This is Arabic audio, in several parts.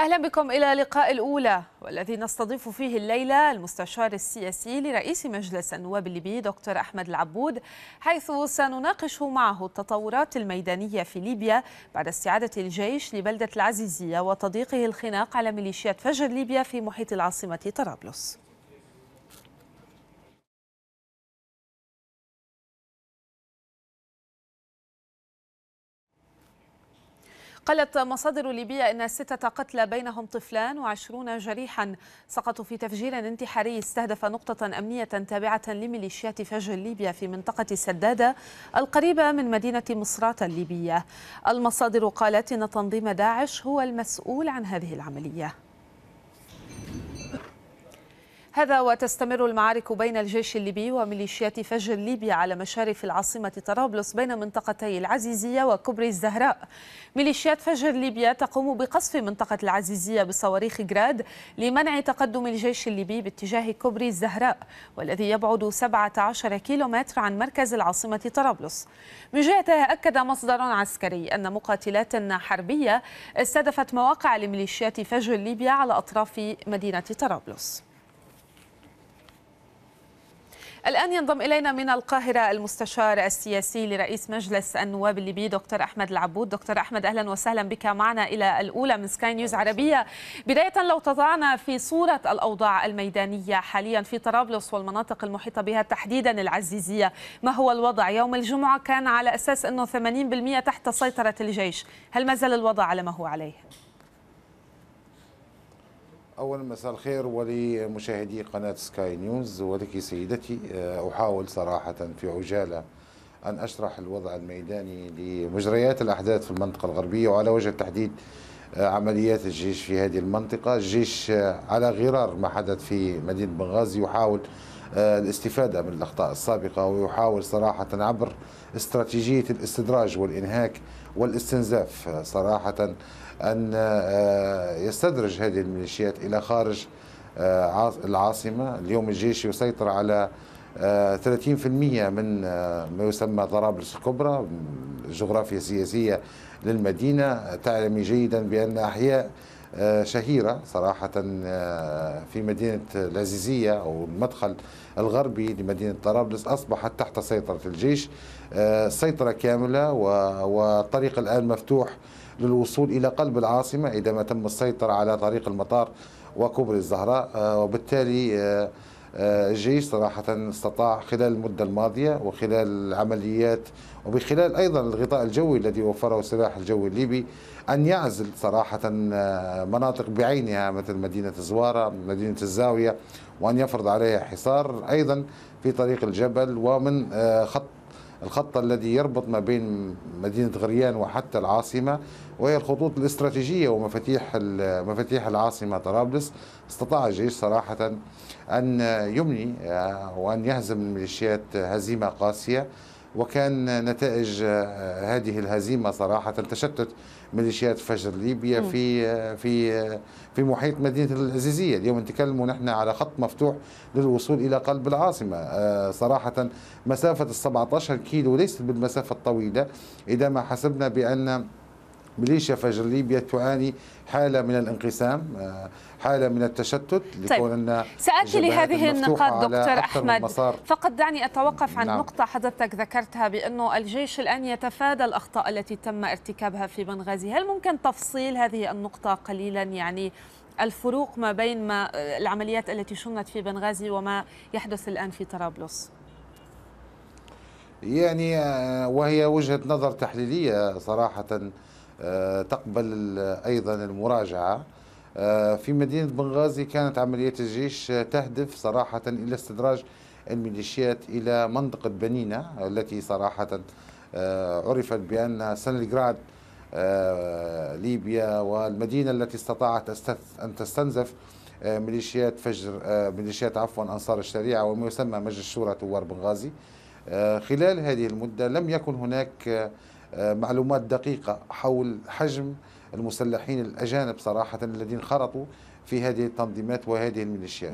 أهلا بكم إلى لقاء الأولى والذي نستضيف فيه الليلة المستشار السياسي لرئيس مجلس النواب الليبي دكتور أحمد العبود حيث سنناقش معه التطورات الميدانية في ليبيا بعد استعادة الجيش لبلدة العزيزية وتضييقه الخناق على ميليشيات فجر ليبيا في محيط العاصمة طرابلس قالت مصادر ليبية أن ستة قتلى بينهم طفلان وعشرون جريحا سقطوا في تفجير انتحاري استهدف نقطة أمنية تابعة لميليشيات فجر ليبيا في منطقة سدادة القريبة من مدينة مصرات الليبية المصادر قالت أن تنظيم داعش هو المسؤول عن هذه العملية هذا وتستمر المعارك بين الجيش الليبي وميليشيات فجر ليبيا على مشارف العاصمة طرابلس بين منطقتي العزيزية وكبري الزهراء ميليشيات فجر ليبيا تقوم بقصف منطقة العزيزية بصواريخ جراد لمنع تقدم الجيش الليبي باتجاه كبري الزهراء والذي يبعد 17 كيلومتر عن مركز العاصمة طرابلس من جهتها أكد مصدر عسكري أن مقاتلات حربية استهدفت مواقع لميليشيات فجر ليبيا على أطراف مدينة طرابلس الآن ينضم إلينا من القاهرة المستشار السياسي لرئيس مجلس النواب الليبي دكتور أحمد العبود دكتور أحمد أهلا وسهلا بك معنا إلى الأولى من سكاي نيوز عربية بداية لو تضعنا في صورة الأوضاع الميدانية حاليا في طرابلس والمناطق المحيطة بها تحديدا العزيزية ما هو الوضع يوم الجمعة كان على أساس أنه 80% تحت سيطرة الجيش هل ما زال الوضع على ما هو عليه؟ أولا مساء الخير ولمشاهدي قناة سكاي نيوز ولك سيدتي آه، أحاول صراحة في عجالة أن أشرح الوضع الميداني لمجريات الأحداث في المنطقة الغربية وعلى وجه التحديد آه، عمليات الجيش في هذه المنطقة الجيش آه، على غرار ما حدث في مدينة بنغازي يحاول الاستفادة من الأخطاء السابقة ويحاول صراحة عبر استراتيجية الاستدراج والإنهاك والاستنزاف صراحة أن آه، يستدرج هذه الميليشيات إلى خارج آه، العاصمة اليوم الجيش يسيطر على 30% آه، من ما يسمى طرابلس الكبرى جغرافيا سياسية للمدينة تعلمي جيدا بأن أحياء شهيرة صراحة في مدينة العزيزية أو المدخل الغربي لمدينة طرابلس أصبحت تحت سيطرة الجيش سيطرة كاملة والطريق الآن مفتوح للوصول إلى قلب العاصمة إذا ما تم السيطرة على طريق المطار وكوبري الزهراء آه، وبالتالي آه، آه، الجيش صراحة استطاع خلال المدة الماضية وخلال العمليات وبخلال أيضا الغطاء الجوي الذي وفره السلاح الجوي الليبي أن يعزل صراحة مناطق بعينها مثل مدينة زوارة مدينة الزاوية وأن يفرض عليها حصار أيضا في طريق الجبل ومن خط الخط الذي يربط ما بين مدينة غريان وحتى العاصمة وهي الخطوط الاستراتيجية ومفاتيح مفاتيح العاصمة طرابلس استطاع الجيش صراحة أن يمني آه، وأن يهزم الميليشيات هزيمة قاسية وكان نتائج آه، هذه الهزيمة صراحة تشتت ميليشيات فجر ليبيا في في في محيط مدينه العزيزيه اليوم نتكلموا نحن على خط مفتوح للوصول الى قلب العاصمه آه، صراحه مسافه ال 17 كيلو ليست بالمسافه الطويله اذا ما حسبنا بان ميليشيا فجر ليبيا تعاني حالة من الانقسام آه، حالة من التشتت طيب، لكون طيب. سأتي لهذه النقاط دكتور أحمد فقط دعني أتوقف عن نعم. نقطة حضرتك ذكرتها بأنه الجيش الآن يتفادى الأخطاء التي تم ارتكابها في بنغازي هل ممكن تفصيل هذه النقطة قليلا يعني الفروق ما بين ما آه، العمليات التي شنت في بنغازي وما يحدث الآن في طرابلس يعني آه، وهي وجهة نظر تحليلية صراحة آه، تقبل أيضا المراجعة آه، في مدينة بنغازي كانت عملية الجيش تهدف صراحة إلى استدراج الميليشيات إلى منطقة بنينة التي صراحة آه، عرفت بأنها سنلغراد ليبيا والمدينة التي استطاعت أن تستنزف ميليشيات فجر ميليشيات عفوا أنصار الشريعة وما يسمى مجلس الشورى ثوار بنغازي خلال هذه المدة لم يكن هناك آه، معلومات دقيقة حول حجم المسلحين الأجانب صراحة الذين خرطوا في هذه التنظيمات وهذه الميليشيات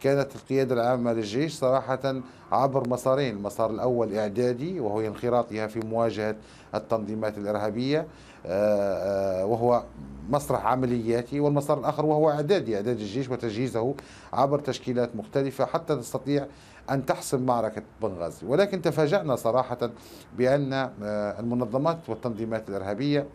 كانت القيادة العامة للجيش صراحة عبر مسارين المسار الأول إعدادي وهو انخراطها في مواجهة التنظيمات الإرهابية آه، آه، وهو مسرح عملياتي والمسار الآخر وهو إعدادي إعداد الجيش وتجهيزه عبر تشكيلات مختلفة حتى تستطيع أن تحسم معركة بنغازي ولكن تفاجأنا صراحة بأن آه، المنظمات والتنظيمات الإرهابية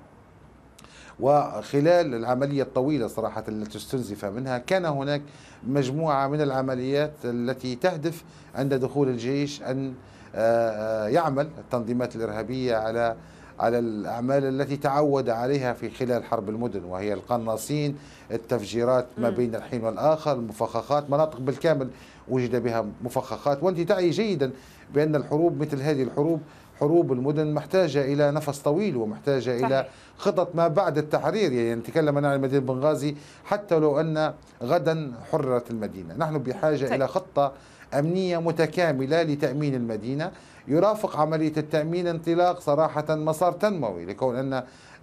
وخلال العملية الطويلة صراحة التي استنزف منها كان هناك مجموعة من العمليات التي تهدف عند دخول الجيش أن آه، آه، يعمل التنظيمات الإرهابية على على الأعمال التي تعود عليها في خلال حرب المدن وهي القناصين التفجيرات ما بين الحين والآخر المفخخات مناطق بالكامل وجد بها مفخخات وأنت تعي جيدا بأن الحروب مثل هذه الحروب حروب المدن محتاجة إلى نفس طويل ومحتاجة صحيح. إلى خطط ما بعد التحرير يعني نتكلم عن مدينة بنغازي حتى لو أن غدا حررت المدينة نحن بحاجة صحيح. إلى خطة أمنية متكاملة لتأمين المدينة يرافق عملية التأمين انطلاق صراحة مسار تنموي لكون أن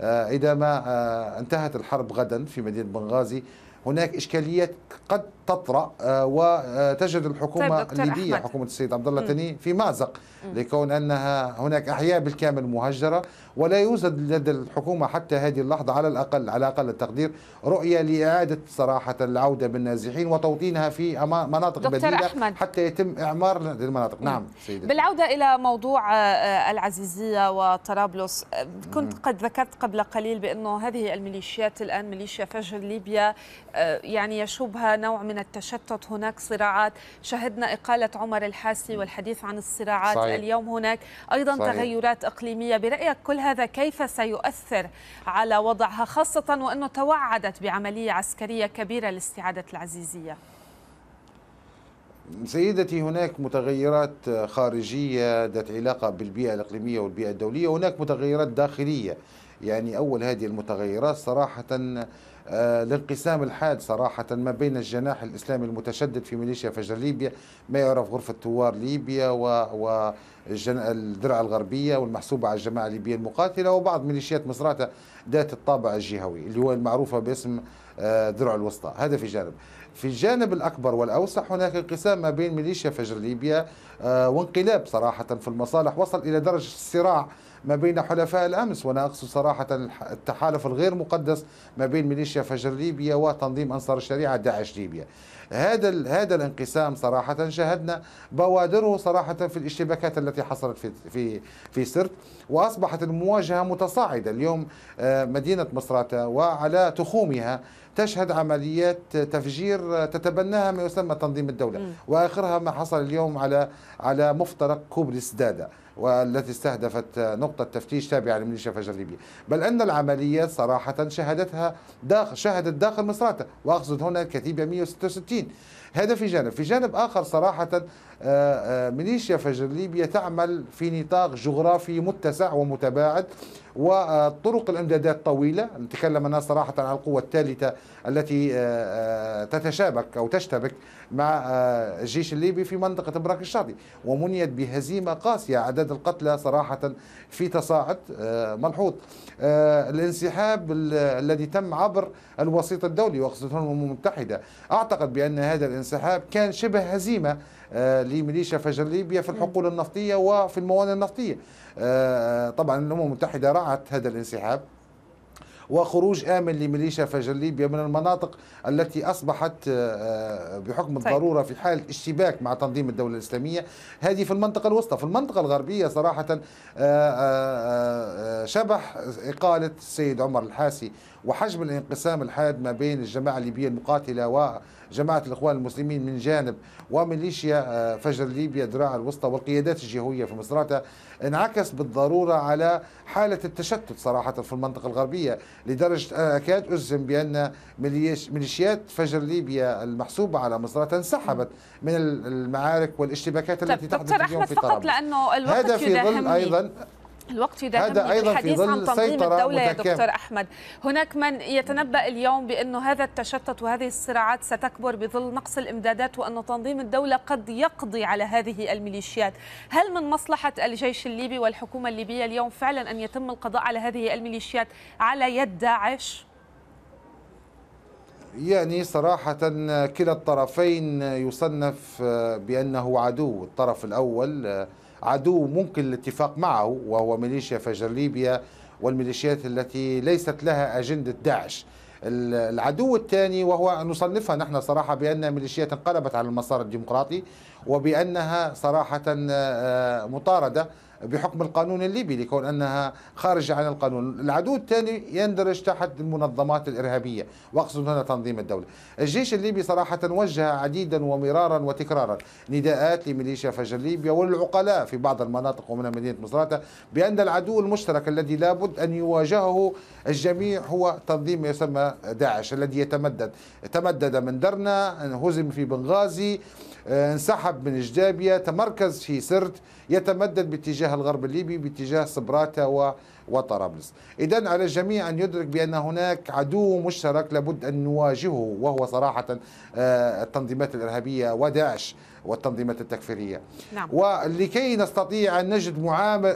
آه، إذا ما آه، انتهت الحرب غدا في مدينة بنغازي هناك إشكاليات قد تطرأ آه، وتجد الحكومة طيب الليبية أحمد. حكومة السيد عبد الله تني في مأزق لكون أنها هناك أحياء بالكامل مهجرة ولا يوجد لدى الحكومة حتى هذه اللحظة على الأقل على أقل التقدير رؤية لإعادة صراحة العودة بالنازحين وتوطينها في مناطق بديلة أحمد. حتى يتم إعمار هذه المناطق مم. نعم سيدي بالعودة إلى موضوع آه، آه، العزيزية وطرابلس كنت قد ذكرت قبل قليل بأنه هذه الميليشيات الآن ميليشيا فجر ليبيا آه، يعني يشوبها نوع من التشتت هناك صراعات شهدنا إقالة عمر الحاسي والحديث عن الصراعات صحيح. اليوم هناك أيضا صحيح. تغيرات إقليمية برأيك كل هذا كيف سيؤثر على وضعها خاصة وأنه توعدت بعملية عسكرية كبيرة لاستعادة العزيزية سيدتي هناك متغيرات خارجية ذات علاقة بالبيئة الإقليمية والبيئة الدولية وهناك متغيرات داخلية يعني أول هذه المتغيرات صراحة الانقسام آه، الحاد صراحة ما بين الجناح الإسلامي المتشدد في ميليشيا فجر ليبيا ما يعرف غرفة ثوار ليبيا و الدرع الغربية والمحسوبة على الجماعة الليبية المقاتلة وبعض ميليشيات مصراتة ذات الطابع الجهوي اللي هو المعروفة باسم درع آه، الوسطى هذا في جانب في الجانب الأكبر والأوسع هناك انقسام ما بين ميليشيا فجر ليبيا آه، وانقلاب صراحة في المصالح وصل إلى درجة الصراع ما بين حلفاء الأمس وأنا أقصد صراحة التحالف الغير مقدس ما بين ميليشيا فجر ليبيا وتنظيم أنصار الشريعة داعش ليبيا هذا هذا الانقسام صراحة شاهدنا بوادره صراحة في الاشتباكات التي حصلت في في في سرت وأصبحت المواجهة متصاعدة اليوم آه، مدينة مصراتة وعلى تخومها تشهد عمليات تفجير تتبناها ما يسمى تنظيم الدولة وآخرها ما حصل اليوم على على مفترق كوبري سدادة والتي استهدفت نقطة تفتيش تابعة لميليشيا فجر ليبيا بل أن العملية صراحة شهدتها داخل شهدت داخل مصراتة وأقصد هنا كتيبة 166 هذا في جانب في جانب آخر صراحة آه، آه، ميليشيا فجر ليبيا تعمل في نطاق جغرافي متسع ومتباعد وطرق الامدادات طويلة نتكلم أنا صراحة عن القوة الثالثة التي آه، تتشابك أو تشتبك مع الجيش الليبي في منطقة براك الشاطئ ومنيت بهزيمة قاسية عدد القتلى صراحة في تصاعد ملحوظ الانسحاب الذي تم عبر الوسيط الدولي وخصوصا الأمم المتحدة أعتقد بأن هذا الانسحاب الانسحاب كان شبه هزيمة آه، لميليشيا فجر ليبيا في الحقول النفطية وفي الموانئ النفطية آه، آه، طبعا الأمم المتحدة رعت هذا الانسحاب وخروج آمن لميليشيا فجليبيا من المناطق التي أصبحت آه، آه، بحكم طيب. الضرورة في حال اشتباك مع تنظيم الدولة الإسلامية هذه في المنطقة الوسطى في المنطقة الغربية صراحة آه، شبح إقالة السيد عمر الحاسي وحجم الانقسام الحاد ما بين الجماعة الليبية المقاتلة وجماعة الإخوان المسلمين من جانب وميليشيا فجر ليبيا دراع الوسطى والقيادات الجهوية في مصراتها انعكس بالضرورة على حالة التشتت صراحة في المنطقة الغربية لدرجة أنا أكاد أجزم بأن ميليشيات فجر ليبيا المحسوبة على مصر انسحبت من المعارك والاشتباكات التي تحدث اليوم في طرابلس هذا في ظل أيضا الوقت في هذا أيضا في ظل سيطرة الدولة يا دكتور أحمد هناك من يتنبأ اليوم بأنه هذا التشتت وهذه الصراعات ستكبر بظل نقص الإمدادات وأن تنظيم الدولة قد يقضي على هذه الميليشيات هل من مصلحة الجيش الليبي والحكومة الليبية اليوم فعلا أن يتم القضاء على هذه الميليشيات على يد داعش؟ يعني صراحة كلا الطرفين يصنف بأنه عدو الطرف الأول عدو ممكن الاتفاق معه وهو ميليشيا فجر ليبيا والميليشيات التي ليست لها أجندة داعش العدو الثاني وهو نصنفها نحن صراحة بأن ميليشيات انقلبت على المسار الديمقراطي وبأنها صراحة آه، مطاردة بحكم القانون الليبي لكون انها خارجه عن القانون، العدو الثاني يندرج تحت المنظمات الارهابيه، واقصد هنا تنظيم الدوله. الجيش الليبي صراحه وجه عديدا ومرارا وتكرارا نداءات لميليشيا فجر ليبيا والعقلاء في بعض المناطق ومنها مدينه مصراته بان العدو المشترك الذي لابد ان يواجهه الجميع هو تنظيم ما يسمى داعش الذي يتمدد تمدد من درنا هزم في بنغازي آه، انسحب من جدابية تمركز في سرت يتمدد باتجاه الغرب الليبي باتجاه صبراتة و وطرابلس إذا على الجميع أن يدرك بأن هناك عدو مشترك لابد أن نواجهه وهو صراحة آه، التنظيمات الإرهابية وداعش والتنظيمات التكفيرية نعم. ولكي نستطيع أن نجد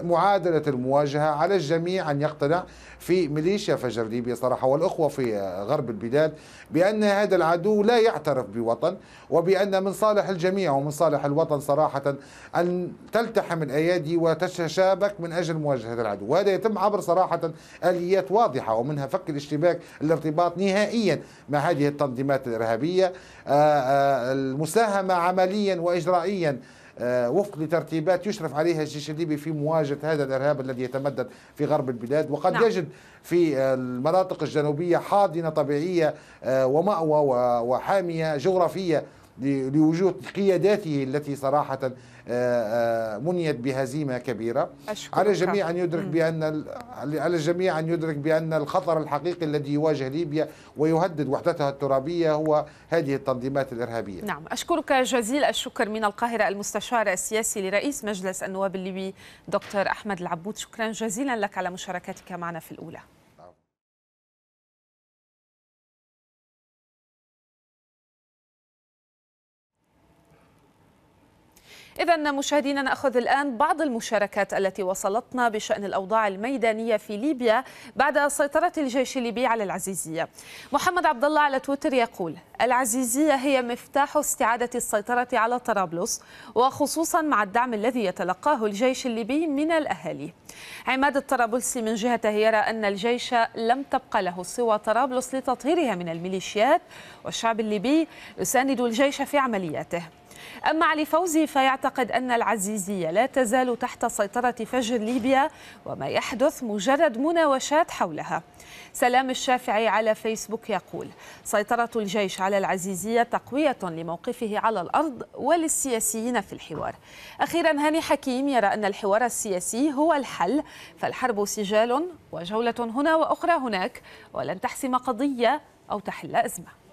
معادلة المواجهة على الجميع أن يقتنع في ميليشيا فجر ليبيا صراحة والأخوة في غرب البلاد بأن هذا العدو لا يعترف بوطن وبأن من صالح الجميع ومن صالح الوطن صراحة أن تلتحم الأيادي وتتشابك من أجل مواجهة العدو وهذا يتم عبر صراحة آليات واضحة ومنها فك الاشتباك الارتباط نهائيا مع هذه التنظيمات الإرهابية آه، آه، المساهمة عمليا وإجرائيا آه، وفق لترتيبات يشرف عليها الجيش الليبي في مواجهه هذا الارهاب الذي يتمدد في غرب البلاد وقد نعم. يجد في المناطق الجنوبيه حاضنه طبيعيه وماوى وحاميه جغرافيه لوجود قياداته التي صراحة آه، آه، منيت بهزيمة كبيرة على الجميع أن يدرك بأن على الجميع أن يدرك بأن الخطر الحقيقي الذي يواجه ليبيا ويهدد وحدتها الترابية هو هذه التنظيمات الإرهابية نعم أشكرك جزيل الشكر من القاهرة المستشار السياسي لرئيس مجلس النواب الليبي دكتور أحمد العبود شكرا جزيلا لك على مشاركتك معنا في الأولى إذا مشاهدينا نأخذ الآن بعض المشاركات التي وصلتنا بشأن الأوضاع الميدانية في ليبيا بعد سيطرة الجيش الليبي على العزيزية. محمد عبد الله على تويتر يقول: العزيزية هي مفتاح استعادة السيطرة على طرابلس وخصوصا مع الدعم الذي يتلقاه الجيش الليبي من الأهالي. عماد الطرابلسي من جهته يرى أن الجيش لم تبقى له سوى طرابلس لتطهيرها من الميليشيات والشعب الليبي يساند الجيش في عملياته. أما علي فوزي فيعتقد أن العزيزية لا تزال تحت سيطرة فجر ليبيا وما يحدث مجرد مناوشات حولها سلام الشافعي على فيسبوك يقول سيطرة الجيش على العزيزية تقوية لموقفه على الأرض وللسياسيين في الحوار أخيرا هاني حكيم يرى أن الحوار السياسي هو الحل فالحرب سجال وجولة هنا وأخرى هناك ولن تحسم قضية أو تحل أزمة